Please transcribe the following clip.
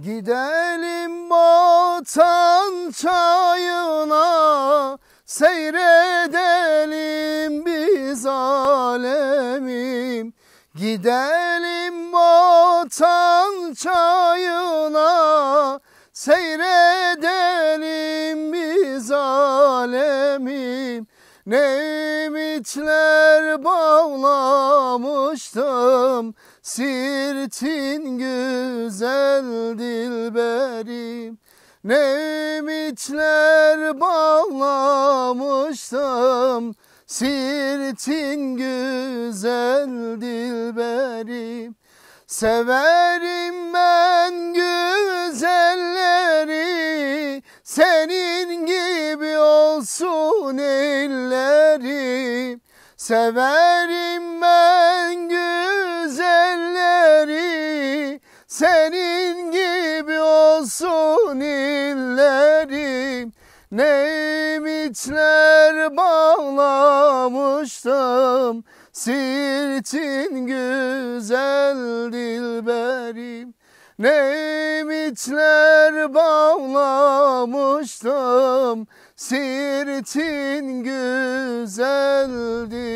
Gidelim batan çayına Seyredelim biz alemim Gidelim batan çayına Seyredelim biz alemim Ne ümitler bağlamıştım Sirtin gün dilberim Ne ümitler bağlamıştım Sirtin güzel dilberim Severim ben güzelleri Senin gibi olsun ellerim Severim ben güzelleri Senin olsun illerim ne ümitler bağlamıştım Sirtin güzel dilberim Ne ümitler bağlamıştım Sirtin güzel dilberim